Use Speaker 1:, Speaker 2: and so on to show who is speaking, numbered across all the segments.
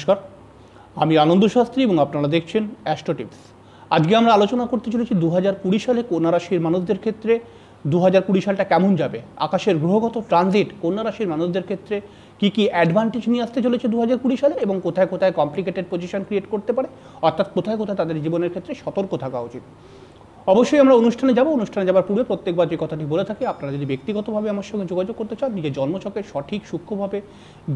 Speaker 1: নমস্কার আমি আনন্দ শাস্ত্রী এবং আপনারা দেখছেন অ্যাস্ট্রো টিপস আজকে আমরা আলোচনা করতে চলেছি দু হাজার কুড়ি সালে কন্যা রাশির মানুষদের ক্ষেত্রে দু হাজার কুড়ি সালটা কেমন যাবে আকাশের গ্রহগত ট্রানজিট কন্যা রাশির মানুষদের ক্ষেত্রে কি কি অ্যাডভান্টেজ নিয়ে আসতে চলেছে দু হাজার কুড়ি সালে এবং কোথায় কোথায় কমপ্লিকেটেড পজিশন ক্রিয়েট করতে পারে অর্থাৎ কোথায় কোথায় তাদের জীবনের ক্ষেত্রে সতর্ক থাকা উচিত অবশ্যই আমরা অনুষ্ঠানে যাব অনুষ্ঠানে যাবার পূর্বে প্রত্যেকবার যে কথাটি বলে থাকি আপনারা যদি ব্যক্তিগতভাবে আমার সঙ্গে যোগাযোগ করতে চান নিজের জন্মচকের সঠিক সূক্ষ্মভাবে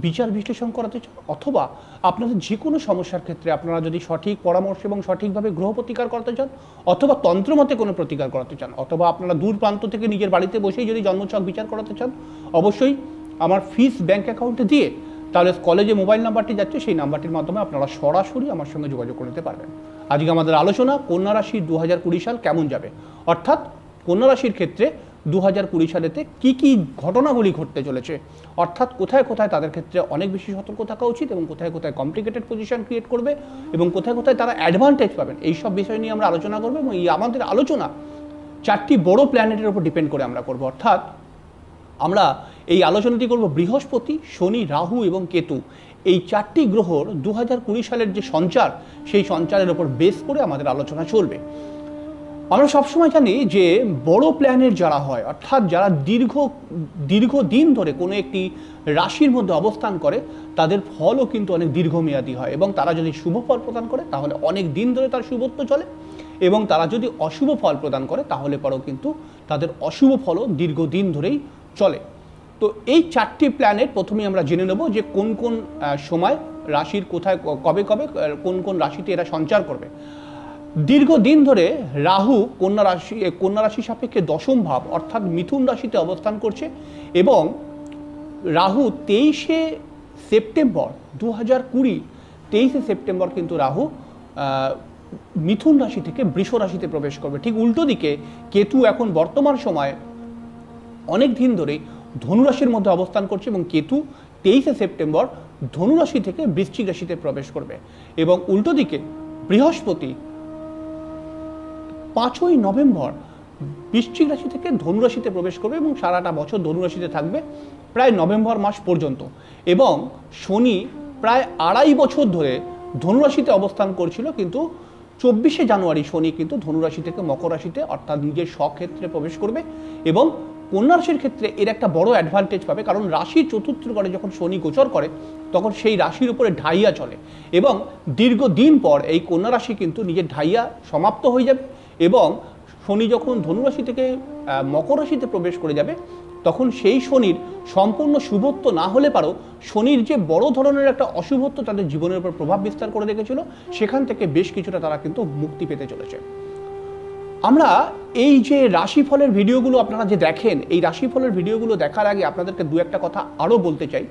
Speaker 1: বিচার বিশ্লেষণ করাতে চান অথবা আপনাদের যে কোনো সমস্যার ক্ষেত্রে আপনারা যদি সঠিক পরামর্শ এবং সঠিকভাবে গ্রহ প্রতিকার করাতে চান অথবা তন্ত্রমতে কোনো প্রতিকার করাতে চান অথবা আপনারা দূর প্রান্ত থেকে নিজের বাড়িতে বসেই যদি জন্মচক বিচার করাতে চান অবশ্যই আমার ফিস ব্যাংক অ্যাকাউন্টে দিয়ে তাহলে কলেজে মোবাইল নাম্বারটি যাচ্ছে সেই নাম্বারটির মাধ্যমে আপনারা সরাসরি আমার সঙ্গে যোগাযোগ করে নিতে পারবেন আজকে আমাদের আলোচনা কন্যা রাশি দু হাজার কুড়ি সাল কেমন যাবে অর্থাৎ কন্যা রাশির ক্ষেত্রে দু হাজার কুড়ি সালেতে কী কী ঘটনাগুলি ঘটতে চলেছে অর্থাৎ কোথায় কোথায় তাদের ক্ষেত্রে অনেক বেশি সতর্ক থাকা উচিত এবং কোথায় কোথায় কমপ্লিকেটেড পজিশন ক্রিয়েট করবে এবং কোথায় কোথায় তারা অ্যাডভান্টেজ পাবেন এই সব বিষয় নিয়ে আমরা আলোচনা করবো এবং এই আমাদের আলোচনা চারটি বড় প্ল্যানেটের উপর ডিপেন্ড করে আমরা করব অর্থাৎ আমরা এই আলোচনাটি করব বৃহস্পতি শনি রাহু এবং কেতু এই চারটি গ্রহর দু সালের যে সঞ্চার সেই সঞ্চারের ওপর বেস করে আমাদের আলোচনা চলবে আমরা সবসময় জানি যে বড় প্ল্যানের যারা হয় অর্থাৎ যারা দীর্ঘ দীর্ঘ দিন ধরে কোনো একটি রাশির মধ্যে অবস্থান করে তাদের ফলও কিন্তু অনেক দীর্ঘমেয়াদী হয় এবং তারা যদি শুভ ফল প্রদান করে তাহলে অনেক দিন ধরে তার শুভত্ব চলে এবং তারা যদি অশুভ ফল প্রদান করে তাহলে পরও কিন্তু তাদের অশুভ ফলও দীর্ঘদিন ধরেই চলে তো এই চারটি প্ল্যানেট প্রথমে আমরা জেনে নেব যে কোন কোন সময় রাশির কোথায় কবে কবে কোন কোন রাশিতে এরা সঞ্চার করবে দীর্ঘদিন ধরে রাহু কন্যা রাশি কন্যা রাশি সাপেক্ষে দশম ভাব অর্থাৎ মিথুন রাশিতে অবস্থান করছে এবং রাহু তেইশে সেপ্টেম্বর দু হাজার কুড়ি তেইশে সেপ্টেম্বর কিন্তু রাহু মিথুন রাশি থেকে বৃষ রাশিতে প্রবেশ করবে ঠিক উল্টো দিকে কেতু এখন বর্তমান সময়ে অনেক দিন ধরেই ধনুরাশির মধ্যে অবস্থান করছে এবং কেতু তেইশে সেপ্টেম্বর ধনুরাশি থেকে বৃশ্চিক রাশিতে প্রবেশ করবে এবং উল্টো দিকে বৃহস্পতি পাঁচই নভেম্বর বৃশ্চিক রাশি থেকে ধনুরাশিতে প্রবেশ করবে এবং সারাটা বছর ধনুরাশিতে থাকবে প্রায় নভেম্বর মাস পর্যন্ত এবং শনি প্রায় আড়াই বছর ধরে ধনুরাশিতে অবস্থান করছিল কিন্তু চব্বিশে জানুয়ারি শনি কিন্তু ধনুরাশি থেকে মকর রাশিতে অর্থাৎ নিজের স্বক্ষেত্রে প্রবেশ করবে এবং কন্যা রাশির ক্ষেত্রে এর একটা বড় অ্যাডভান্টেজ পাবে কারণ রাশি চতুর্থ ঘরে যখন শনি গোচর করে তখন সেই রাশির উপরে ঢাইয়া চলে এবং দীর্ঘদিন পর এই কন্যা রাশি কিন্তু নিজের ঢাইয়া সমাপ্ত হয়ে যাবে এবং শনি যখন ধনুরাশি থেকে মকর রাশিতে প্রবেশ করে যাবে তখন সেই শনির সম্পূর্ণ শুভত্ব না হলে পারো শনির যে বড় ধরনের একটা অশুভত্ব তাদের জীবনের উপর প্রভাব বিস্তার করে রেখেছিল সেখান থেকে বেশ কিছুটা তারা কিন্তু মুক্তি পেতে চলেছে আমরা এই যে রাশিফলের ভিডিওগুলো আপনারা যে দেখেন এই রাশিফলের ভিডিওগুলো দেখার আগে আপনাদেরকে দু একটা কথা আরও বলতে চাই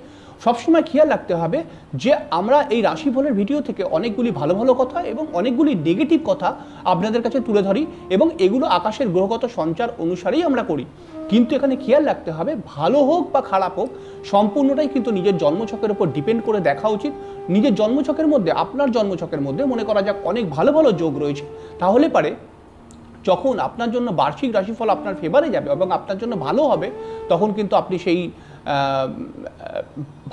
Speaker 1: সবসময় খেয়াল রাখতে হবে যে আমরা এই রাশিফলের ভিডিও থেকে অনেকগুলি ভালো ভালো কথা এবং অনেকগুলি নেগেটিভ কথা আপনাদের কাছে তুলে ধরি এবং এগুলো আকাশের গ্রহগত সঞ্চার অনুসারেই আমরা করি কিন্তু এখানে খেয়াল রাখতে হবে ভালো হোক বা খারাপ হোক সম্পূর্ণটাই কিন্তু নিজের জন্মছকের উপর ডিপেন্ড করে দেখা উচিত নিজের জন্মছকের মধ্যে আপনার জন্মছকের মধ্যে মনে করা যাক অনেক ভালো ভালো যোগ রয়েছে তাহলে পারে যখন আপনার জন্য বার্ষিক রাশিফল আপনার ফেভারে যাবে এবং আপনার জন্য ভালো হবে তখন কিন্তু আপনি সেই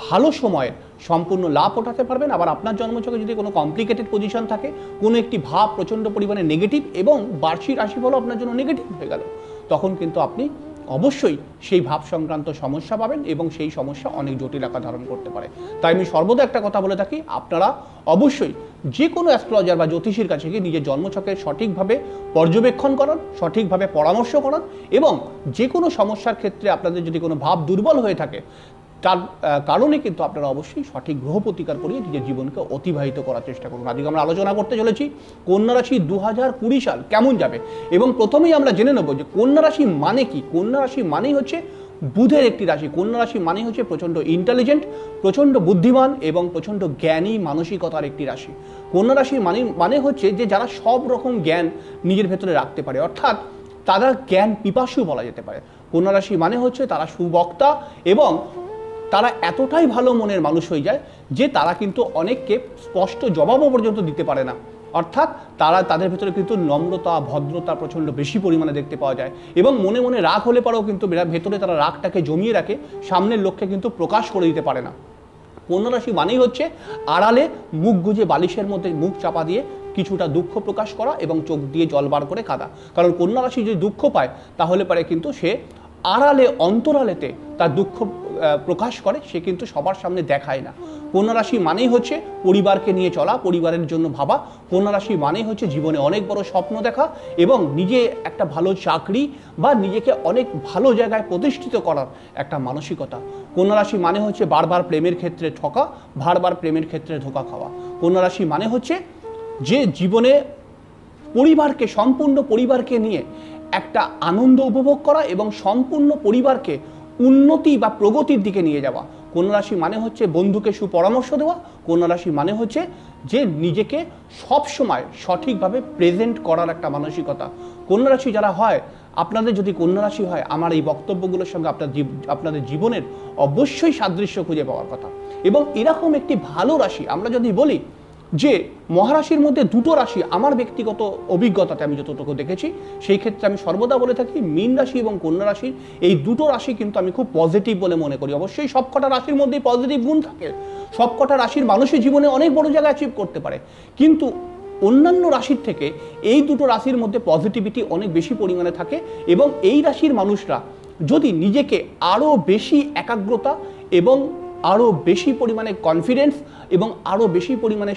Speaker 1: ভালো সময়ের সম্পূর্ণ লাভ ওঠাতে পারবেন আবার আপনার জন্মচকে যদি কোনো কমপ্লিকেটেড পজিশন থাকে কোনো একটি ভাব প্রচণ্ড পরিমাণে নেগেটিভ এবং বার্ষিক রাশিফলও আপনার জন্য নেগেটিভ হয়ে গেল তখন কিন্তু আপনি অবশ্যই সেই ভাব সংক্রান্ত সমস্যা পাবেন এবং সেই সমস্যা অনেক জটিল আকার ধারণ করতে পারে তাই আমি সর্বদা একটা কথা বলে থাকি আপনারা অবশ্যই যে কোনো অ্যাস্ট্রোলজার বা জ্যোতিষীর কাছে গিয়ে নিজের জন্মছকে সঠিকভাবে পর্যবেক্ষণ করান সঠিকভাবে পরামর্শ করান এবং যে কোনো সমস্যার ক্ষেত্রে আপনাদের যদি কোনো ভাব দুর্বল হয়ে থাকে তার কারণে কিন্তু আপনারা অবশ্যই সঠিক গ্রহ প্রতিকার করিয়ে নিজের জীবনকে অতিবাহিত করার চেষ্টা করুন আজকে আমরা আলোচনা করতে চলেছি কন্যা রাশি দু সাল কেমন যাবে এবং প্রথমেই আমরা জেনে নেব যে কন্যা রাশি মানে কি কন্যা রাশি মানেই হচ্ছে বুধের একটি রাশি কন্যা রাশি মানেই হচ্ছে প্রচণ্ড ইন্টেলিজেন্ট প্রচণ্ড বুদ্ধিমান এবং প্রচণ্ড জ্ঞানী মানসিকতার একটি রাশি কন্যা রাশি মানে মানে হচ্ছে যে যারা সব রকম জ্ঞান নিজের ভেতরে রাখতে পারে অর্থাৎ তারা জ্ঞান পিপাসু বলা যেতে পারে কন্যা রাশি মানে হচ্ছে তারা সুবক্তা এবং তারা এতটাই ভালো মনের মানুষ হয়ে যায় যে তারা কিন্তু অনেককে স্পষ্ট জবাবও পর্যন্ত দিতে পারে না অর্থাৎ তারা তাদের ভেতরে কিন্তু নম্রতা ভদ্রতা প্রচণ্ড বেশি পরিমাণে দেখতে পাওয়া যায় এবং মনে মনে রাগ হলে পরেও কিন্তু ভেতরে তারা রাগটাকে জমিয়ে রাখে সামনের লক্ষ্যে কিন্তু প্রকাশ করে দিতে পারে না কন্যারাশি মানেই হচ্ছে আড়ালে মুখ গুজে বালিশের মধ্যে মুখ চাপা দিয়ে কিছুটা দুঃখ প্রকাশ করা এবং চোখ দিয়ে জল বার করে কাদা কারণ কন্যারাশি যদি দুঃখ পায় তাহলে পারে কিন্তু সে আড়ালে অন্তরালেতে তার দুঃখ প্রকাশ করে সে কিন্তু সবার সামনে দেখায় না কন্যারাশি মানেই হচ্ছে পরিবারকে নিয়ে চলা পরিবারের জন্য ভাবা কন্যারাশি মানেই হচ্ছে জীবনে অনেক বড় স্বপ্ন দেখা এবং নিজে একটা ভালো চাকরি বা নিজেকে অনেক ভালো জায়গায় প্রতিষ্ঠিত করার একটা মানসিকতা কন্যারাশি মানে হচ্ছে বারবার প্রেমের ক্ষেত্রে ঠকা বারবার প্রেমের ক্ষেত্রে ধোকা খাওয়া কন্যারাশি মানে হচ্ছে যে জীবনে পরিবারকে সম্পূর্ণ পরিবারকে নিয়ে একটা আনন্দ উপভোগ করা এবং সম্পূর্ণ পরিবারকে উন্নতি বা প্রগতির দিকে নিয়ে যাওয়া কোন রাশি মানে হচ্ছে বন্ধুকে সুপরামর্শ দেওয়া কোন রাশি মানে হচ্ছে যে নিজেকে সব সময় সঠিকভাবে প্রেজেন্ট করার একটা মানসিকতা কোন রাশি যারা হয় আপনাদের যদি কন্যা রাশি হয় আমার এই বক্তব্যগুলোর সঙ্গে আপনার আপনাদের জীবনের অবশ্যই সাদৃশ্য খুঁজে পাওয়ার কথা এবং এরকম একটি ভালো রাশি আমরা যদি বলি যে মহারাশির মধ্যে দুটো রাশি আমার ব্যক্তিগত অভিজ্ঞতাতে আমি যতটুকু দেখেছি সেই ক্ষেত্রে আমি সর্বদা বলে থাকি মীন রাশি এবং কন্যা রাশির এই দুটো রাশি কিন্তু আমি খুব পজিটিভ বলে মনে করি অবশ্যই সবকটা রাশির মধ্যেই পজিটিভ গুণ থাকে সবকটা রাশির মানুষের জীবনে অনেক বড় জায়গা অ্যাচিভ করতে পারে কিন্তু অন্যান্য রাশির থেকে এই দুটো রাশির মধ্যে পজিটিভিটি অনেক বেশি পরিমাণে থাকে এবং এই রাশির মানুষরা যদি নিজেকে আরও বেশি একাগ্রতা এবং আরও বেশি পরিমাণে কনফিডেন্স এবং আরও বেশি পরিমাণে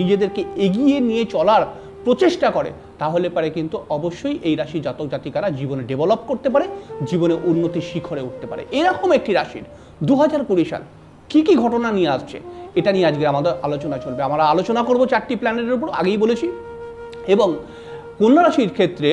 Speaker 1: নিজেদেরকে এগিয়ে নিয়ে চলার প্রচেষ্টা করে তাহলে পারে কিন্তু অবশ্যই এই রাশি জাতক জাতিকারা জীবনে ডেভেলপ করতে পারে জীবনে উন্নতির শিখরে উঠতে পারে এরকম একটি রাশির দু হাজার কুড়ি সাল কী কী ঘটনা নিয়ে আসছে এটা নিয়ে আজকে আমাদের আলোচনা চলবে আমরা আলোচনা করব চারটি প্ল্যানেটের উপর আগেই বলেছি এবং কন্যা রাশির ক্ষেত্রে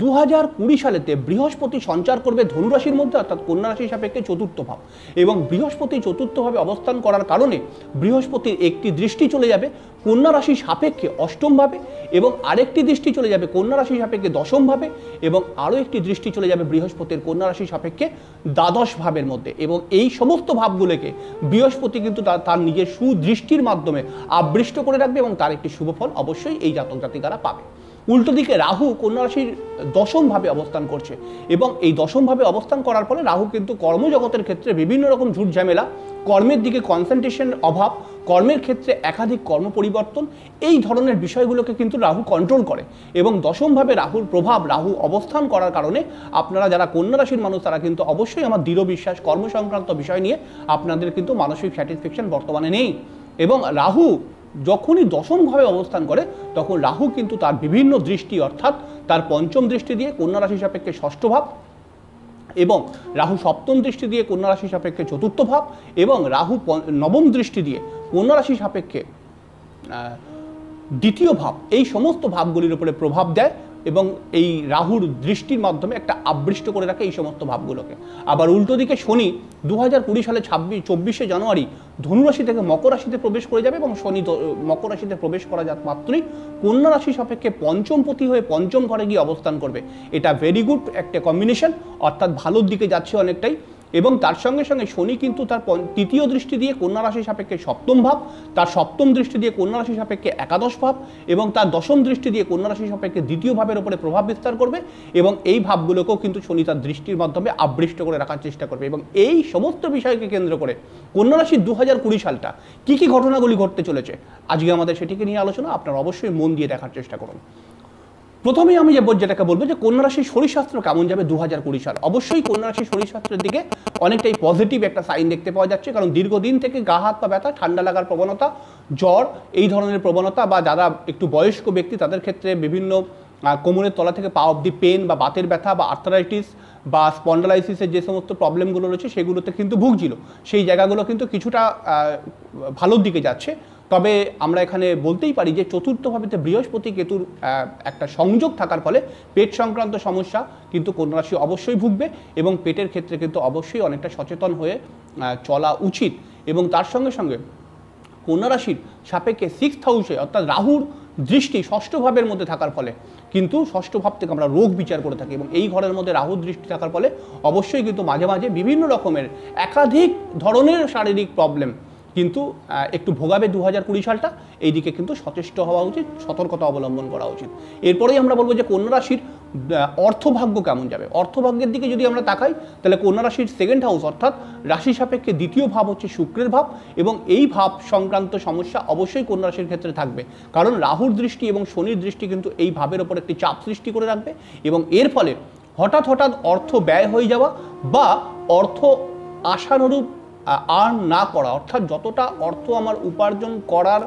Speaker 1: দু হাজার কুড়ি সালেতে বৃহস্পতি সঞ্চার করবে ধনুরাশির মধ্যে অর্থাৎ কন্যা রাশির সাপেক্ষে চতুর্থ ভাব এবং বৃহস্পতি চতুর্থভাবে অবস্থান করার কারণে বৃহস্পতির একটি দৃষ্টি চলে যাবে কন্যা রাশির সাপেক্ষে অষ্টমভাবে এবং আরেকটি দৃষ্টি চলে যাবে কন্যা রাশির সাপেক্ষে দশমভাবে এবং আরও একটি দৃষ্টি চলে যাবে বৃহস্পতির কন্যা রাশির সাপেক্ষে দ্বাদশ ভাবের মধ্যে এবং এই সমস্ত ভাবগুলোকে বৃহস্পতি কিন্তু তার নিজের সুদৃষ্টির মাধ্যমে আবৃষ্ট করে রাখবে এবং তার একটি শুভফল অবশ্যই এই জাতক জাতিকারা পাবে উল্টো দিকে রাহু কন্যা রাশির দশমভাবে অবস্থান করছে এবং এই দশমভাবে অবস্থান করার ফলে রাহু কিন্তু কর্মজগতের ক্ষেত্রে বিভিন্ন রকম ঝুট ঝামেলা কর্মের দিকে কনসেন্ট্রেশনের অভাব কর্মের ক্ষেত্রে একাধিক কর্ম পরিবর্তন এই ধরনের বিষয়গুলোকে কিন্তু রাহু কন্ট্রোল করে এবং দশমভাবে রাহুর প্রভাব রাহু অবস্থান করার কারণে আপনারা যারা কন্যা রাশির মানুষ তারা কিন্তু অবশ্যই আমার দৃঢ় বিশ্বাস কর্মসংক্রান্ত বিষয় নিয়ে আপনাদের কিন্তু মানসিক স্যাটিসফ্যাকশন বর্তমানে নেই এবং রাহু যখনই দশমভাবে অবস্থান করে তখন রাহু কিন্তু তার বিভিন্ন দৃষ্টি অর্থাৎ তার পঞ্চম দৃষ্টি দিয়ে কন্যা রাশি সাপেক্ষে ষষ্ঠ ভাব এবং রাহু সপ্তম দৃষ্টি দিয়ে কন্যা রাশি সাপেক্ষে চতুর্থ ভাব এবং রাহু নবম দৃষ্টি দিয়ে কন্যা রাশি সাপেক্ষে দ্বিতীয় ভাব এই সমস্ত ভাবগুলির উপরে প্রভাব দেয় এবং এই রাহুর দৃষ্টির মাধ্যমে একটা আবৃষ্ট করে রাখে এই সমস্ত ভাবগুলোকে আবার উল্টো দিকে শনি দু হাজার কুড়ি সালে ছাব্বিশ চব্বিশে জানুয়ারি ধনুরাশি থেকে মকর রাশিতে প্রবেশ করে যাবে এবং শনি মকর রাশিতে প্রবেশ করা যাক মাত্রই কন্যা রাশি সাপেক্ষে পঞ্চমপতি হয়ে পঞ্চম ঘরে গিয়ে অবস্থান করবে এটা ভেরি গুড একটা কম্বিনেশন অর্থাৎ ভালোর দিকে যাচ্ছে অনেকটাই এবং তার সঙ্গে সঙ্গে শনি কিন্তু তার তৃতীয় দৃষ্টি দিয়ে কন্যা রাশি সাপেক্ষে সপ্তম ভাব তার সপ্তম দৃষ্টি দিয়ে কন্যা রাশি সাপেক্ষে একাদশ ভাব এবং তার দশম দৃষ্টি দিয়ে কন্যা রাশি সাপেক্ষে দ্বিতীয় ভাবের উপরে প্রভাব বিস্তার করবে এবং এই ভাবগুলোকেও কিন্তু শনি তার দৃষ্টির মাধ্যমে আবৃষ্ট করে রাখার চেষ্টা করবে এবং এই সমস্ত বিষয়কে কেন্দ্র করে কন্যা রাশির দু হাজার কুড়ি সালটা কী কী ঘটনাগুলি ঘটতে চলেছে আজকে আমাদের সেটিকে নিয়ে আলোচনা আপনারা অবশ্যই মন দিয়ে দেখার চেষ্টা করুন প্রথমেই আমি যে যেটাকে বলবো যে কন্যা রাশির শরীরশাস্ত্র কেমন যাবে দু হাজার কুড়ি সাল অবশ্যই কন্যা রাশির শরীরশাস্ত্রের দিকে অনেকটাই পজিটিভ একটা সাইন দেখতে পাওয়া যাচ্ছে কারণ দীর্ঘদিন থেকে গা হাত পা ব্যথা ঠান্ডা লাগার প্রবণতা জ্বর এই ধরনের প্রবণতা বা যারা একটু বয়স্ক ব্যক্তি তাদের ক্ষেত্রে বিভিন্ন কোমরের তলা থেকে পা অব্দি পেন বা বাতের ব্যথা বা আর্থারাইটিস বা স্পন্ডালাইসিসের যে সমস্ত প্রবলেমগুলো রয়েছে সেগুলোতে কিন্তু ভুগছিল সেই জায়গাগুলো কিন্তু কিছুটা ভালোর দিকে যাচ্ছে তবে আমরা এখানে বলতেই পারি যে চতুর্থভাবেতে বৃহস্পতি কেতুর একটা সংযোগ থাকার ফলে পেট সংক্রান্ত সমস্যা কিন্তু কন্যারাশি অবশ্যই ভুগবে এবং পেটের ক্ষেত্রে কিন্তু অবশ্যই অনেকটা সচেতন হয়ে চলা উচিত এবং তার সঙ্গে সঙ্গে কন্যারাশির সাপেক্ষে সিক্স হাউসে অর্থাৎ রাহুর দৃষ্টি ষষ্ঠ ভাবের মধ্যে থাকার ফলে কিন্তু ষষ্ঠ ভাব থেকে আমরা রোগ বিচার করে থাকি এবং এই ঘরের মধ্যে রাহুর দৃষ্টি থাকার ফলে অবশ্যই কিন্তু মাঝে মাঝে বিভিন্ন রকমের একাধিক ধরনের শারীরিক প্রবলেম কিন্তু একটু ভোগাবে দু হাজার কুড়ি সালটা দিকে কিন্তু সচেষ্ট হওয়া উচিত সতর্কতা অবলম্বন করা উচিত এরপরেই আমরা বলবো যে কন্যা রাশির অর্থভাগ্য কেমন যাবে অর্থভাগ্যের দিকে যদি আমরা তাকাই তাহলে কন্যা রাশির সেকেন্ড হাউস অর্থাৎ রাশি সাপেক্ষে দ্বিতীয় ভাব হচ্ছে শুক্রের ভাব এবং এই ভাব সংক্রান্ত সমস্যা অবশ্যই কন্যা রাশির ক্ষেত্রে থাকবে কারণ রাহুর দৃষ্টি এবং শনির দৃষ্টি কিন্তু এই ভাবের ওপর একটি চাপ সৃষ্টি করে রাখবে এবং এর ফলে হঠাৎ হঠাৎ অর্থ ব্যয় হয়ে যাওয়া বা অর্থ আশানুরূপ আর্ন না করা অর্থাৎ যতটা অর্থ আমার উপার্জন করার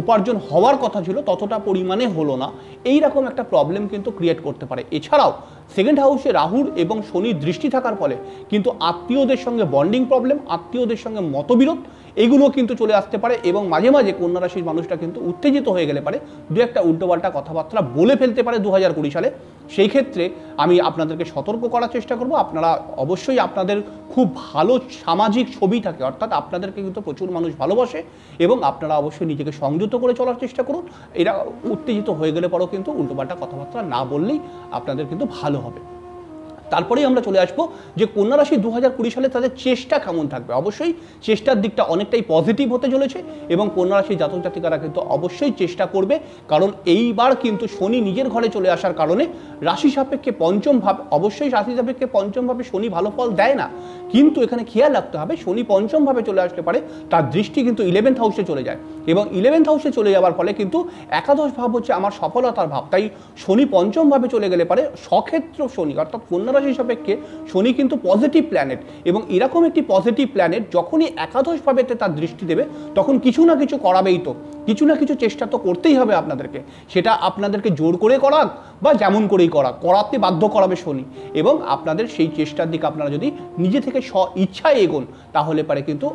Speaker 1: উপার্জন হওয়ার কথা ছিল ততটা পরিমাণে হলো না এই রকম একটা প্রবলেম কিন্তু ক্রিয়েট করতে পারে এছাড়াও সেকেন্ড হাউসে রাহুর এবং শনির দৃষ্টি থাকার ফলে কিন্তু আত্মীয়দের সঙ্গে বন্ডিং প্রবলেম আত্মীয়দের সঙ্গে মতবিরোধ এগুলো কিন্তু চলে আসতে পারে এবং মাঝে মাঝে কন্যা রাশির মানুষটা কিন্তু উত্তেজিত হয়ে গেলে পারে দু একটা উল্টোপাল্টা কথাবার্তা বলে ফেলতে পারে দু হাজার কুড়ি সালে সেই ক্ষেত্রে আমি আপনাদেরকে সতর্ক করার চেষ্টা করব আপনারা অবশ্যই আপনাদের খুব ভালো সামাজিক ছবি থাকে অর্থাৎ আপনাদেরকে কিন্তু প্রচুর মানুষ ভালোবাসে এবং আপনারা অবশ্যই নিজেকে সংযত করে চলার চেষ্টা করুন এরা উত্তেজিত হয়ে গেলে পরেও কিন্তু উল্টোপাল্টা কথাবার্তা না বললেই আপনাদের কিন্তু ভালো হবে তারপরেই আমরা চলে আসবো যে কন্যা রাশি দু সালে তাদের চেষ্টা কেমন থাকবে অবশ্যই চেষ্টার দিকটা অনেকটাই পজিটিভ হতে চলেছে এবং কন্যা রাশির জাতক জাতিকারা কিন্তু অবশ্যই চেষ্টা করবে কারণ এইবার কিন্তু শনি নিজের ঘরে চলে আসার কারণে রাশি সাপেক্ষে পঞ্চম ভাব অবশ্যই রাশি সাপেক্ষে পঞ্চম ভাবে শনি ভালো ফল দেয় না কিন্তু এখানে খেয়াল রাখতে হবে শনি পঞ্চম ভাবে চলে আসতে পারে তার দৃষ্টি কিন্তু ইলেভেন্থ হাউসে চলে যায় এবং ইলেভেন্থ হাউসে চলে যাওয়ার ফলে কিন্তু একাদশ ভাব হচ্ছে আমার সফলতার ভাব তাই শনি পঞ্চমভাবে চলে গেলে পারে সক্ষেত্র শনি অর্থাৎ কন্যা রাশি সাপেক্ষে শনি কিন্তু পজিটিভ প্ল্যানেট এবং এরকম একটি পজিটিভ প্ল্যানেট যখনই একাদশভাবে তার দৃষ্টি দেবে তখন কিছু না কিছু করাবেই তো কিছু না কিছু চেষ্টা তো করতেই হবে আপনাদেরকে সেটা আপনাদেরকে জোর করে করাক বা যেমন করেই করাক করাতে বাধ্য করাবে শনি এবং আপনাদের সেই চেষ্টার দিকে আপনারা যদি নিজে থেকে স্ব ইচ্ছায় এগোন তাহলে পারে কিন্তু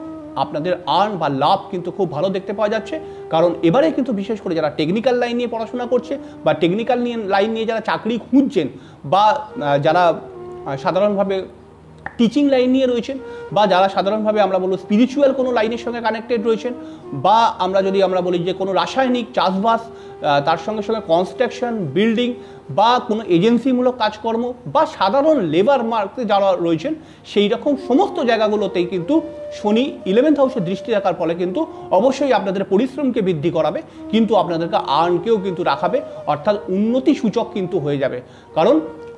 Speaker 1: আপনাদের আর্ন বা লাভ কিন্তু খুব ভালো দেখতে পাওয়া যাচ্ছে কারণ এবারে কিন্তু বিশেষ করে যারা টেকনিক্যাল লাইন নিয়ে পড়াশোনা করছে বা টেকনিক্যাল নিয়ে লাইন নিয়ে যারা চাকরি খুঁজছেন বা যারা সাধারণভাবে টিচিং লাইন নিয়ে রয়েছেন বা যারা সাধারণভাবে আমরা বলবো স্পিরিচুয়াল কোনো লাইনের সঙ্গে কানেক্টেড রয়েছেন বা আমরা যদি আমরা বলি যে কোনো রাসায়নিক চাষবাস তার সঙ্গে সঙ্গে কনস্ট্রাকশন বিল্ডিং বা কোনো এজেন্সিমূলক কাজকর্ম বা সাধারণ লেবার মার্কে যারা রয়েছেন সেই রকম সমস্ত জায়গাগুলোতেই কিন্তু শনি ইলেভেন্থ হাউসে দৃষ্টি রাখার ফলে কিন্তু অবশ্যই আপনাদের পরিশ্রমকে বৃদ্ধি করাবে কিন্তু আপনাদেরকে আর্নকেও কিন্তু রাখাবে অর্থাৎ উন্নতি সূচক কিন্তু হয়ে যাবে কারণ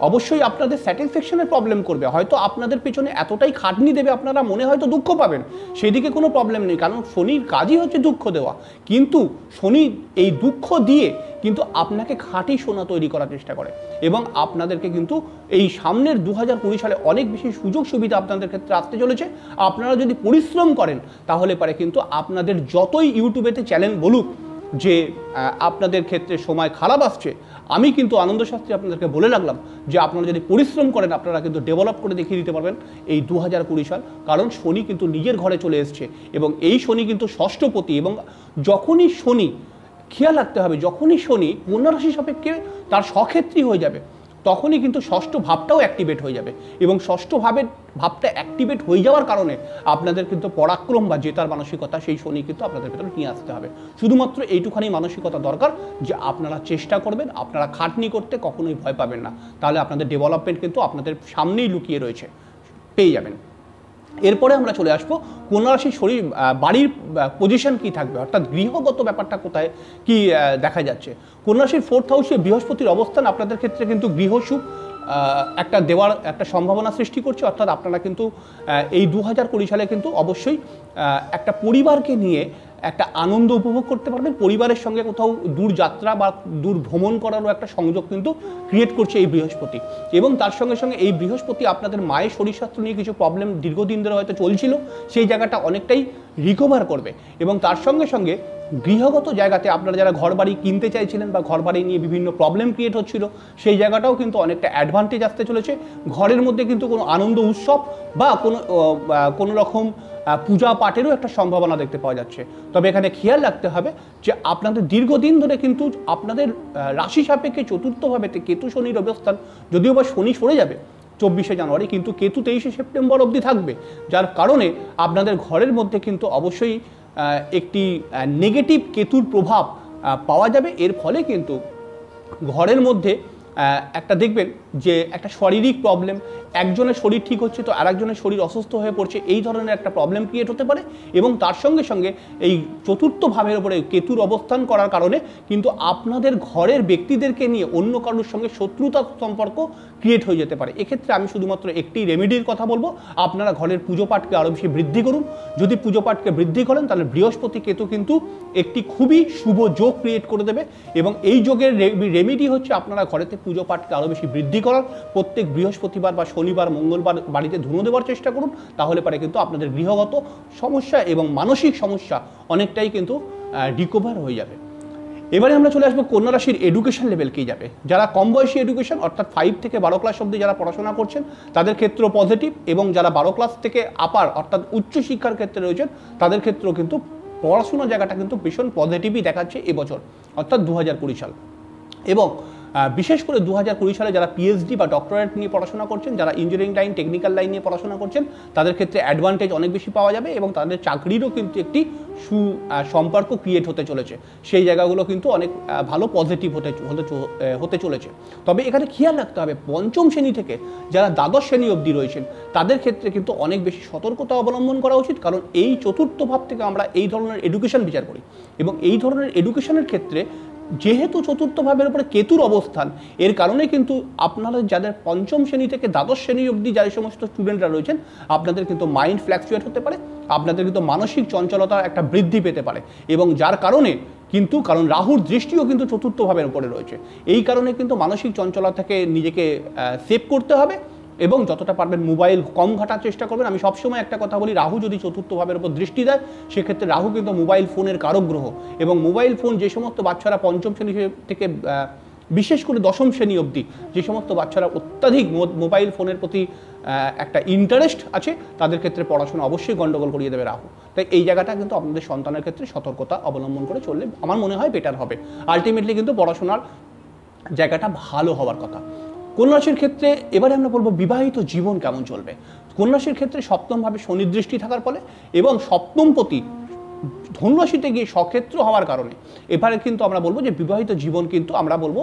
Speaker 1: অবশ্যই আপনাদের স্যাটিসফ্যাকশনের প্রবলেম করবে হয়তো আপনাদের পেছনে এতটাই খাটনি দেবে আপনারা মনে হয়তো দুঃখ পাবেন সেদিকে কোনো প্রবলেম নেই কারণ শনির কাজই হচ্ছে দুঃখ দেওয়া কিন্তু শনি এই দুঃখ দিয়ে কিন্তু আপনাকে খাঁটি সোনা তৈরি করার চেষ্টা করে এবং আপনাদেরকে কিন্তু এই সামনের দু সালে অনেক বেশি সুযোগ সুবিধা আপনাদের ক্ষেত্রে আসতে চলেছে আপনারা যদি পরিশ্রম করেন তাহলে পারে কিন্তু আপনাদের যতই ইউটিউবেতে চ্যানেল বলুক যে আপনাদের ক্ষেত্রে সময় খারাপ আসছে আমি কিন্তু আনন্দ শাস্ত্রী আপনাদেরকে বলে রাখলাম যে আপনারা যদি পরিশ্রম করেন আপনারা কিন্তু ডেভেলপ করে দেখিয়ে দিতে পারবেন এই দু হাজার কুড়ি সাল কারণ শনি কিন্তু নিজের ঘরে চলে এসছে এবং এই শনি কিন্তু ষষ্ঠপতি এবং যখনই শনি খেয়াল রাখতে হবে যখনই শনি কন্যা রাশি সাপেক্ষে তার সক্ষেত্রী হয়ে যাবে তখনই কিন্তু ষষ্ঠ ভাবটাও অ্যাক্টিভেট হয়ে যাবে এবং ষষ্ঠ ভাবের ভাবটা অ্যাক্টিভেট হয়ে যাওয়ার কারণে আপনাদের কিন্তু পরাক্রম বা জেতার মানসিকতা সেই শনি কিন্তু আপনাদের ভেতরে নিয়ে আসতে হবে শুধুমাত্র এইটুখানি মানসিকতা দরকার যে আপনারা চেষ্টা করবেন আপনারা খাটনি করতে কখনোই ভয় পাবেন না তাহলে আপনাদের ডেভেলপমেন্ট কিন্তু আপনাদের সামনেই লুকিয়ে রয়েছে পেয়ে যাবেন এরপরে আমরা চলে আসবো কোন রাশির শরীর বাড়ির পজিশন কি থাকবে অর্থাৎ গৃহগত ব্যাপারটা কোথায় কি দেখা যাচ্ছে কোন রাশির ফোর্থ হাউসে বৃহস্পতির অবস্থান আপনাদের ক্ষেত্রে কিন্তু গৃহসুখ একটা দেওয়ার একটা সম্ভাবনা সৃষ্টি করছে অর্থাৎ আপনারা কিন্তু এই দু হাজার কুড়ি সালে কিন্তু অবশ্যই একটা পরিবারকে নিয়ে একটা আনন্দ উপভোগ করতে পারবেন পরিবারের সঙ্গে কোথাও দূর যাত্রা বা দূর ভ্রমণ করারও একটা সংযোগ কিন্তু ক্রিয়েট করছে এই বৃহস্পতি এবং তার সঙ্গে সঙ্গে এই বৃহস্পতি আপনাদের মায়ের শরীরস্বাস্থ্য নিয়ে কিছু প্রবলেম দীর্ঘদিন ধরে হয়তো চলছিল সেই জায়গাটা অনেকটাই রিকভার করবে এবং তার সঙ্গে সঙ্গে গৃহগত জায়গাতে আপনারা যারা ঘর বাড়ি কিনতে চাইছিলেন বা ঘর বাড়ি নিয়ে বিভিন্ন প্রবলেম ক্রিয়েট হচ্ছিল সেই জায়গাটাও কিন্তু অনেকটা অ্যাডভান্টেজ আসতে চলেছে ঘরের মধ্যে কিন্তু কোনো আনন্দ উৎসব বা কোনো কোনো রকম পূজা পাঠেরও একটা সম্ভাবনা দেখতে পাওয়া যাচ্ছে তবে এখানে খেয়াল রাখতে হবে যে আপনাদের দীর্ঘদিন ধরে কিন্তু আপনাদের রাশি সাপেক্ষে চতুর্থভাবে কেতু শনির অবস্থান যদিও বা শনি সরে যাবে চব্বিশে জানুয়ারি কিন্তু কেতু তেইশে সেপ্টেম্বর অবধি থাকবে যার কারণে আপনাদের ঘরের মধ্যে কিন্তু অবশ্যই একটি নেগেটিভ কেতুর প্রভাব পাওয়া যাবে এর ফলে কিন্তু ঘরের মধ্যে একটা দেখবেন যে একটা শারীরিক প্রবলেম একজনের শরীর ঠিক হচ্ছে তো আরেকজনের শরীর অসুস্থ হয়ে পড়ছে এই ধরনের একটা প্রবলেম ক্রিয়েট হতে পারে এবং তার সঙ্গে সঙ্গে এই চতুর্থ ভাবের উপরে কেতুর অবস্থান করার কারণে কিন্তু আপনাদের ঘরের ব্যক্তিদেরকে নিয়ে অন্য কারোর সঙ্গে শত্রুতা সম্পর্ক ক্রিয়েট হয়ে যেতে পারে এক্ষেত্রে আমি শুধুমাত্র একটি রেমেডির কথা বলবো আপনারা ঘরের পুজো পাঠকে আরও বেশি বৃদ্ধি করুন যদি পুজো পাঠকে বৃদ্ধি করেন তাহলে বৃহস্পতি কেতু কিন্তু একটি খুবই শুভ যোগ ক্রিয়েট করে দেবে এবং এই যোগের রেমেডি হচ্ছে আপনারা ঘরেতে পুজো পাঠকে আরও বেশি বৃদ্ধি করার প্রত্যেক বৃহস্পতিবার বা শনিবার মঙ্গলবার বাড়িতে ধুনো দেওয়ার চেষ্টা করুন তাহলে পরে কিন্তু আপনাদের গৃহগত সমস্যা এবং মানসিক সমস্যা অনেকটাই কিন্তু রিকভার হয়ে যাবে এবারে আমরা চলে আসবো কন্যা রাশির এডুকেশন লেভেল কী যাবে যারা কম বয়সী এডুকেশন অর্থাৎ ফাইভ থেকে বারো ক্লাস অব্দি যারা পড়াশোনা করছেন তাদের ক্ষেত্রেও পজিটিভ এবং যারা বারো ক্লাস থেকে আপার অর্থাৎ উচ্চ শিক্ষার ক্ষেত্রে রয়েছেন তাদের ক্ষেত্রেও কিন্তু পড়াশোনার জায়গাটা কিন্তু ভীষণ পজিটিভই দেখাচ্ছে এবছর অর্থাৎ দু হাজার কুড়ি সাল এবং বিশেষ করে দু হাজার কুড়ি সালে যারা পিএইচডি বা ডক্টরেট নিয়ে পড়াশোনা করছেন যারা ইঞ্জিনিয়ারিং লাইন টেকনিক্যাল লাইন নিয়ে পড়াশোনা করছেন তাদের ক্ষেত্রে অ্যাডভান্টেজ অনেক বেশি পাওয়া যাবে এবং তাদের চাকরিরও কিন্তু একটি সু সম্পর্ক ক্রিয়েট হতে চলেছে সেই জায়গাগুলো কিন্তু অনেক ভালো পজিটিভ হতে হতে হতে চলেছে তবে এখানে খেয়াল রাখতে হবে পঞ্চম শ্রেণী থেকে যারা দ্বাদশ শ্রেণী অবধি রয়েছেন তাদের ক্ষেত্রে কিন্তু অনেক বেশি সতর্কতা অবলম্বন করা উচিত কারণ এই চতুর্থ ভাব থেকে আমরা এই ধরনের এডুকেশন বিচার করি এবং এই ধরনের এডুকেশনের ক্ষেত্রে যেহেতু চতুর্থ ভাবের উপরে কেতুর অবস্থান এর কারণে কিন্তু আপনারা যাদের পঞ্চম শ্রেণী থেকে দ্বাদশ শ্রেণী অবধি যারা সমস্ত স্টুডেন্টরা রয়েছেন আপনাদের কিন্তু মাইন্ড ফ্ল্যাকচুয়েট হতে পারে আপনাদের কিন্তু মানসিক চঞ্চলতা একটা বৃদ্ধি পেতে পারে এবং যার কারণে কিন্তু কারণ রাহুর দৃষ্টিও কিন্তু চতুর্থ ভাবের উপরে রয়েছে এই কারণে কিন্তু মানসিক চঞ্চলতাকে নিজেকে সেভ করতে হবে এবং যতটা পারবেন মোবাইল কম ঘাটার চেষ্টা করবেন আমি সবসময় একটা কথা বলি রাহু যদি চতুর্থ ভাবের উপর দৃষ্টি দেয় সেক্ষেত্রে রাহু কিন্তু মোবাইল ফোনের কারক গ্রহ এবং মোবাইল ফোন যে সমস্ত বাচ্চারা পঞ্চম শ্রেণী থেকে বিশেষ করে দশম শ্রেণী অবধি যে সমস্ত বাচ্চারা অত্যাধিক মোবাইল ফোনের প্রতি একটা ইন্টারেস্ট আছে তাদের ক্ষেত্রে পড়াশোনা অবশ্যই গণ্ডগোল করিয়ে দেবে রাহু তাই এই জায়গাটা কিন্তু আপনাদের সন্তানের ক্ষেত্রে সতর্কতা অবলম্বন করে চললে আমার মনে হয় বেটার হবে আলটিমেটলি কিন্তু পড়াশোনার জায়গাটা ভালো হওয়ার কথা কন্যাশীর ক্ষেত্রে এবারে আমরা বলবো বিবাহিত জীবন কেমন চলবে কন্যাশীর ক্ষেত্রে সপ্তমভাবে দৃষ্টি থাকার ফলে এবং সপ্তমপতি ধনুরাশিতে গিয়ে সক্ষেত্র হওয়ার কারণে এবারে কিন্তু আমরা বলবো যে বিবাহিত জীবন কিন্তু আমরা বলবো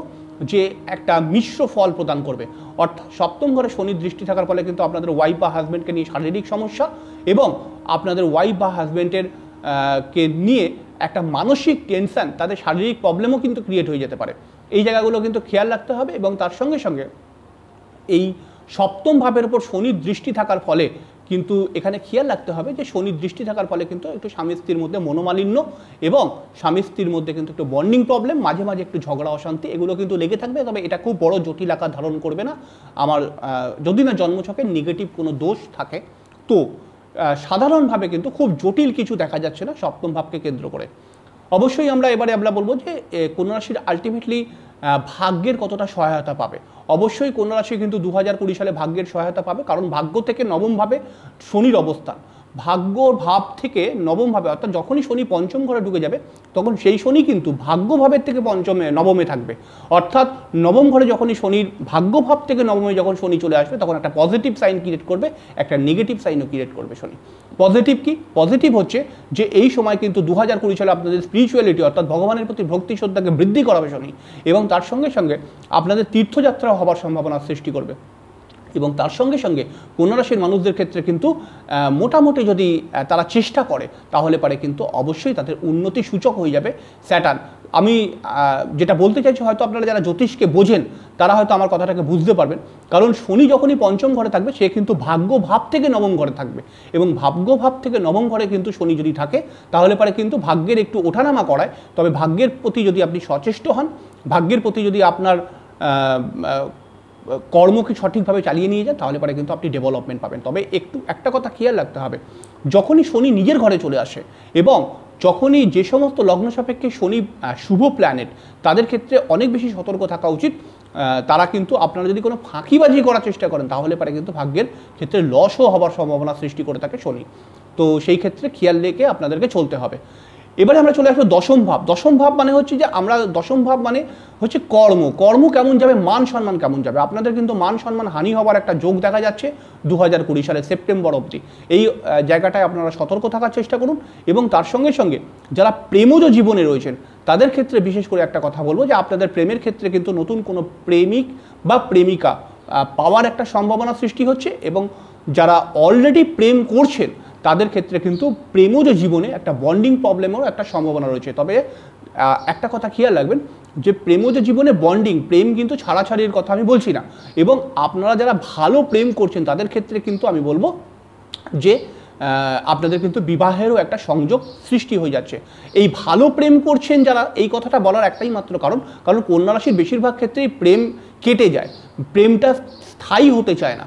Speaker 1: যে একটা মিশ্র ফল প্রদান করবে অর্থাৎ সপ্তম ঘরে শনির দৃষ্টি থাকার ফলে কিন্তু আপনাদের ওয়াইফ বা হাজব্যান্ডকে নিয়ে শারীরিক সমস্যা এবং আপনাদের ওয়াইফ বা হাজব্যান্ডের কে নিয়ে একটা মানসিক টেনশান তাদের শারীরিক প্রবলেমও কিন্তু ক্রিয়েট হয়ে যেতে পারে এই জায়গাগুলো কিন্তু খেয়াল রাখতে হবে এবং তার সঙ্গে সঙ্গে এই সপ্তম ভাবের উপর শনির দৃষ্টি থাকার ফলে কিন্তু এখানে খেয়াল রাখতে হবে যে শনির দৃষ্টি থাকার ফলে কিন্তু একটু স্বামী স্ত্রীর মধ্যে মনোমালিন্য এবং স্বামী স্ত্রীর মধ্যে কিন্তু একটু বন্ডিং প্রবলেম মাঝে মাঝে একটু ঝগড়া অশান্তি এগুলো কিন্তু লেগে থাকবে তবে এটা খুব বড় জটিল আকার ধারণ করবে না আমার যদি না জন্মছকে নেগেটিভ কোনো দোষ থাকে তো সাধারণভাবে কিন্তু খুব জটিল কিছু দেখা যাচ্ছে না সপ্তম ভাবকে কেন্দ্র করে অবশ্যই আমরা এবারে আমরা বলবো যে কোন রাশির আলটিমেটলি ভাগ্যের কতটা সহায়তা পাবে অবশ্যই কোন রাশি কিন্তু দু হাজার কুড়ি সালে ভাগ্যের সহায়তা পাবে কারণ ভাগ্য থেকে নবমভাবে শনির অবস্থান ভাগ্য ভাব থেকে নবমভাবে অর্থাৎ যখনই শনি পঞ্চম ঘরে ঢুকে যাবে তখন সেই শনি কিন্তু ভাগ্যভাবের থেকে পঞ্চমে নবমে থাকবে অর্থাৎ নবম ঘরে যখনই শনির ভাগ্যভাব থেকে নবমে যখন শনি চলে আসবে তখন একটা পজিটিভ সাইন ক্রিয়েট করবে একটা নেগেটিভ সাইনও ক্রিয়েট করবে শনি পজিটিভ কি পজিটিভ হচ্ছে যে এই সময় কিন্তু দু হাজার কুড়ি সালে আপনাদের স্পিরিচুয়ালিটি অর্থাৎ ভগবানের প্রতি ভক্তি শ্রদ্ধাকে বৃদ্ধি করাবে শনি এবং তার সঙ্গে সঙ্গে আপনাদের তীর্থযাত্রা হবার সম্ভাবনা সৃষ্টি করবে এবং তার সঙ্গে সঙ্গে কন্যারাশির মানুষদের ক্ষেত্রে কিন্তু মোটামুটি যদি তারা চেষ্টা করে তাহলে পারে কিন্তু অবশ্যই তাদের উন্নতি সূচক হয়ে যাবে স্যাটার্ন আমি যেটা বলতে চাইছি হয়তো আপনারা যারা জ্যোতিষকে বোঝেন তারা হয়তো আমার কথাটাকে বুঝতে পারবেন কারণ শনি যখনই পঞ্চম ঘরে থাকবে সে কিন্তু ভাগ্য ভাব থেকে নবম ঘরে থাকবে এবং ভাগ্য ভাব থেকে নবম ঘরে কিন্তু শনি যদি থাকে তাহলে পারে কিন্তু ভাগ্যের একটু ওঠানামা করায় তবে ভাগ্যের প্রতি যদি আপনি সচেষ্ট হন ভাগ্যের প্রতি যদি আপনার কর্মকে সঠিকভাবে চালিয়ে নিয়ে যান তাহলে পরে কিন্তু আপনি ডেভেলপমেন্ট পাবেন তবে একটু একটা কথা খেয়াল রাখতে হবে যখনই শনি নিজের ঘরে চলে আসে এবং যখনই যে সমস্ত লগ্ন সাপেক্ষে শনি শুভ প্ল্যানেট তাদের ক্ষেত্রে অনেক বেশি সতর্ক থাকা উচিত তারা কিন্তু আপনারা যদি কোনো ফাঁকিবাজি করার চেষ্টা করেন তাহলে পরে কিন্তু ভাগ্যের ক্ষেত্রে লসও হবার সম্ভাবনা সৃষ্টি করে থাকে শনি তো সেই ক্ষেত্রে খেয়াল রেখে আপনাদেরকে চলতে হবে এবারে আমরা চলে আসবো দশম ভাব দশম ভাব মানে হচ্ছে যে আমরা দশম ভাব মানে হচ্ছে কর্ম কর্ম কেমন যাবে মান সম্মান কেমন যাবে আপনাদের কিন্তু মান সম্মান হানি হওয়ার একটা যোগ দেখা যাচ্ছে দু হাজার কুড়ি সালের সেপ্টেম্বর অবধি এই জায়গাটায় আপনারা সতর্ক থাকার চেষ্টা করুন এবং তার সঙ্গে সঙ্গে যারা প্রেমজ জীবনে রয়েছেন তাদের ক্ষেত্রে বিশেষ করে একটা কথা বলবো যে আপনাদের প্রেমের ক্ষেত্রে কিন্তু নতুন কোনো প্রেমিক বা প্রেমিকা পাওয়ার একটা সম্ভাবনা সৃষ্টি হচ্ছে এবং যারা অলরেডি প্রেম করছেন তাদের ক্ষেত্রে কিন্তু প্রেমজ জীবনে একটা বন্ডিং প্রবলেমেরও একটা সম্ভাবনা রয়েছে তবে একটা কথা খেয়াল রাখবেন যে প্রেমজ জীবনে বন্ডিং প্রেম কিন্তু ছাড়াছাড়ির কথা আমি বলছি না এবং আপনারা যারা ভালো প্রেম করছেন তাদের ক্ষেত্রে কিন্তু আমি বলবো যে আপনাদের কিন্তু বিবাহেরও একটা সংযোগ সৃষ্টি হয়ে যাচ্ছে এই ভালো প্রেম করছেন যারা এই কথাটা বলার একটাই মাত্র কারণ কারণ কন্যা রাশির বেশিরভাগ ক্ষেত্রেই প্রেম কেটে যায় প্রেমটা স্থায়ী হতে চায় না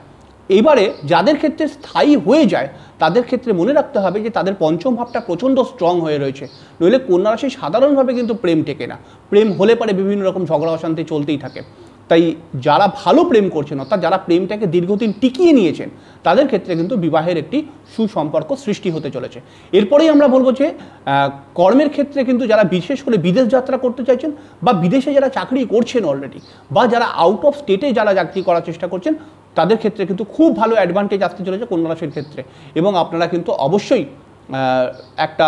Speaker 1: এবারে যাদের ক্ষেত্রে স্থায়ী হয়ে যায় তাদের ক্ষেত্রে মনে রাখতে হবে যে তাদের পঞ্চম ভাবটা প্রচণ্ড স্ট্রং হয়ে রয়েছে নইলে কন্যা রাশি সাধারণভাবে কিন্তু প্রেম টেকে না প্রেম হলে পারে বিভিন্ন রকম ঝগড়া অশান্তি চলতেই থাকে তাই যারা ভালো প্রেম করছেন অর্থাৎ যারা প্রেমটাকে দীর্ঘদিন টিকিয়ে নিয়েছেন তাদের ক্ষেত্রে কিন্তু বিবাহের একটি সুসম্পর্ক সৃষ্টি হতে চলেছে এরপরেই আমরা বলবো যে কর্মের ক্ষেত্রে কিন্তু যারা বিশেষ করে বিদেশ যাত্রা করতে চাইছেন বা বিদেশে যারা চাকরি করছেন অলরেডি বা যারা আউট অফ স্টেটে যারা চাকরি করার চেষ্টা করছেন তাদের ক্ষেত্রে কিন্তু খুব ভালো অ্যাডভান্টেজ আসতে চলেছে কন্যা রাশির ক্ষেত্রে এবং আপনারা কিন্তু অবশ্যই একটা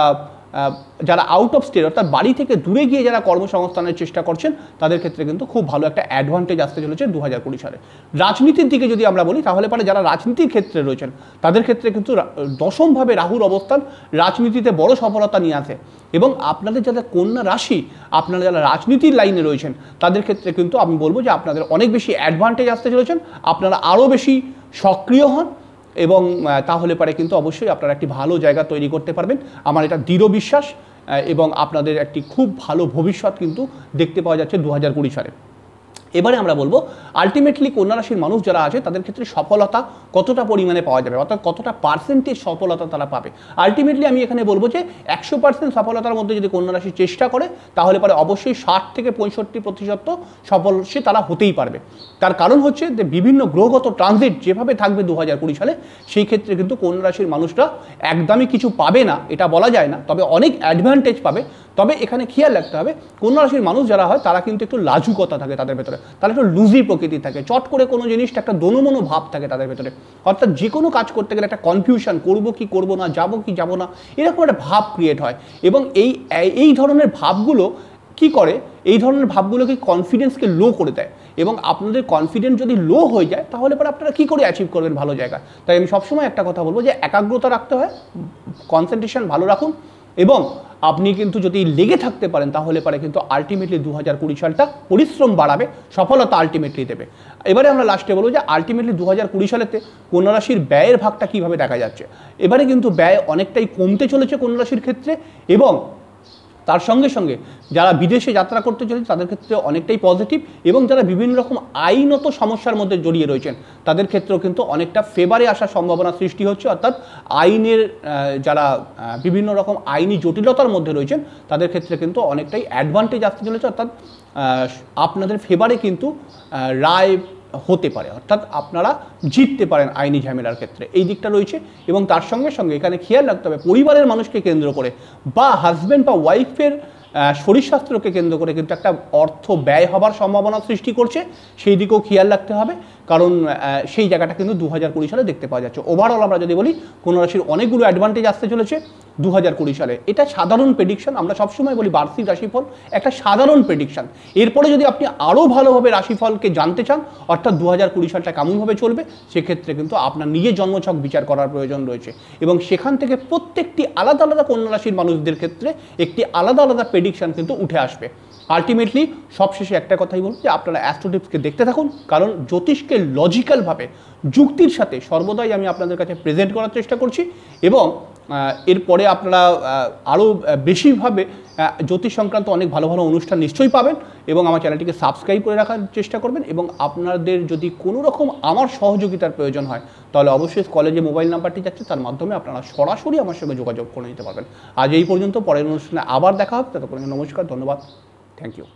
Speaker 1: যারা আউট অফ স্টেট অর্থাৎ বাড়ি থেকে দূরে গিয়ে যারা কর্মসংস্থানের চেষ্টা করছেন তাদের ক্ষেত্রে কিন্তু খুব ভালো একটা অ্যাডভান্টেজ আসতে চলেছে দু হাজার কুড়ি সালে রাজনীতির দিকে যদি আমরা বলি তাহলে পরে যারা রাজনীতির ক্ষেত্রে রয়েছেন তাদের ক্ষেত্রে কিন্তু দশমভাবে রাহুর অবস্থান রাজনীতিতে বড় সফলতা নিয়ে আসে এবং আপনাদের যাদের কন্যা রাশি আপনারা যারা রাজনীতির লাইনে রয়েছেন তাদের ক্ষেত্রে কিন্তু আমি বলবো যে আপনাদের অনেক বেশি অ্যাডভান্টেজ আসতে চলেছেন আপনারা আরও বেশি সক্রিয় হন এবং তাহলে পরে কিন্তু অবশ্যই আপনারা একটি ভালো জায়গা তৈরি করতে পারবেন আমার এটা দৃঢ় বিশ্বাস এবং আপনাদের একটি খুব ভালো ভবিষ্যৎ কিন্তু দেখতে পাওয়া যাচ্ছে দু কুড়ি সালে এবারে আমরা বলবো আলটিমেটলি কন্যা রাশির মানুষ যারা আছে তাদের ক্ষেত্রে সফলতা কতটা পরিমাণে পাওয়া যাবে অর্থাৎ কতটা পার্সেন্টেজ সফলতা তারা পাবে আলটিমেটলি আমি এখানে বলবো যে একশো পার্সেন্ট সফলতার মধ্যে যদি কন্যা রাশি চেষ্টা করে তাহলে পরে অবশ্যই ষাট থেকে পঁয়ষট্টি প্রতিশত সফল সে তারা হতেই পারবে তার কারণ হচ্ছে যে বিভিন্ন গ্রহগত ট্রানজিট যেভাবে থাকবে দু হাজার কুড়ি সালে সেই ক্ষেত্রে কিন্তু কন্যা রাশির মানুষরা একদমই কিছু পাবে না এটা বলা যায় না তবে অনেক অ্যাডভান্টেজ পাবে তবে এখানে খেয়াল রাখতে হবে কন্যা রাশির মানুষ যারা হয় তারা কিন্তু একটু লাজুকতা থাকে তাদের ভেতরে তাহলে একটু লুজি প্রকৃতি থাকে চট করে কোনো জিনিসটা একটা দোনমনো ভাব থাকে তাদের ভেতরে অর্থাৎ যে কোনো কাজ করতে গেলে একটা কনফিউশন করবো কি করব না যাব কি যাব না এরকম একটা ভাব ক্রিয়েট হয় এবং এই এই ধরনের ভাবগুলো কি করে এই ধরনের ভাবগুলোকে কনফিডেন্সকে লো করে দেয় এবং আপনাদের কনফিডেন্স যদি লো হয়ে যায় তাহলে পরে আপনারা কী করে অ্যাচিভ করবেন ভালো জায়গা তাই আমি সবসময় একটা কথা বলবো যে একাগ্রতা রাখতে হয় কনসেন্ট্রেশন ভালো রাখুন এবং আপনি কিন্তু যদি লেগে থাকতে পারেন তাহলে পারে কিন্তু আলটিমেটলি দু হাজার কুড়ি সালটা পরিশ্রম বাড়াবে সফলতা আলটিমেটলি দেবে এবারে আমরা লাস্টে বলবো যে আলটিমেটলি দু হাজার কুড়ি সালেতে কন্যারাশির ব্যয়ের ভাগটা কীভাবে দেখা যাচ্ছে এবারে কিন্তু ব্যয় অনেকটাই কমতে চলেছে কন্যারাশির ক্ষেত্রে এবং তার সঙ্গে সঙ্গে যারা বিদেশে যাত্রা করতে চলেছে তাদের ক্ষেত্রে অনেকটাই পজিটিভ এবং যারা বিভিন্ন রকম আইনত সমস্যার মধ্যে জড়িয়ে রয়েছেন তাদের ক্ষেত্রেও কিন্তু অনেকটা ফেভারে আসার সম্ভাবনা সৃষ্টি হচ্ছে অর্থাৎ আইনের যারা বিভিন্ন রকম আইনি জটিলতার মধ্যে রয়েছেন তাদের ক্ষেত্রে কিন্তু অনেকটাই অ্যাডভান্টেজ আসতে চলেছে অর্থাৎ আপনাদের ফেভারে কিন্তু রায় হতে পারে অর্থাৎ আপনারা জিততে পারেন আইনি ঝামেলার ক্ষেত্রে এই দিকটা রয়েছে এবং তার সঙ্গে সঙ্গে এখানে খেয়াল রাখতে হবে পরিবারের মানুষকে কেন্দ্র করে বা হাজব্যান্ড বা ওয়াইফের শরীর স্বাস্থ্যকে কেন্দ্র করে কিন্তু একটা অর্থ ব্যয় হবার সম্ভাবনা সৃষ্টি করছে সেই দিকেও খেয়াল রাখতে হবে কারণ সেই জায়গাটা কিন্তু দু হাজার কুড়ি সালে দেখতে পাওয়া যাচ্ছে ওভারঅল আমরা যদি বলি কোনো রাশির অনেকগুলো অ্যাডভান্টেজ আসতে চলেছে দু হাজার কুড়ি সালে এটা সাধারণ প্রেডিকশান আমরা সবসময় বলি বার্ষিক রাশিফল একটা সাধারণ প্রেডিকশন এরপরে যদি আপনি আরও ভালোভাবে রাশিফলকে জানতে চান অর্থাৎ দু হাজার কুড়ি সালটা কেমনভাবে চলবে সেক্ষেত্রে কিন্তু আপনার নিজের জন্মছক বিচার করার প্রয়োজন রয়েছে এবং সেখান থেকে প্রত্যেকটি আলাদা আলাদা কন্যা রাশির মানুষদের ক্ষেত্রে একটি আলাদা আলাদা প্রেডিকশন কিন্তু উঠে আসবে আলটিমেটলি সবশেষে একটা কথাই বলুন যে আপনারা অ্যাস্ট্রোটিপসকে দেখতে থাকুন কারণ জ্যোতিষকে লজিক্যালভাবে যুক্তির সাথে সর্বদাই আমি আপনাদের কাছে প্রেজেন্ট করার চেষ্টা করছি এবং এরপরে আপনারা আরও বেশিভাবে জ্যোতিষ সংক্রান্ত অনেক ভালো ভালো অনুষ্ঠান নিশ্চয়ই পাবেন এবং আমার চ্যানেলটিকে সাবস্ক্রাইব করে রাখার চেষ্টা করবেন এবং আপনাদের যদি কোনো রকম আমার সহযোগিতার প্রয়োজন হয় তাহলে অবশ্যই কলেজে মোবাইল নাম্বারটি যাচ্ছে তার মাধ্যমে আপনারা সরাসরি আমার সঙ্গে যোগাযোগ করে নিতে পারবেন আজ এই পর্যন্ত পরের অনুষ্ঠানে আবার দেখা হবে ততক্ষণে নমস্কার ধন্যবাদ Thank you.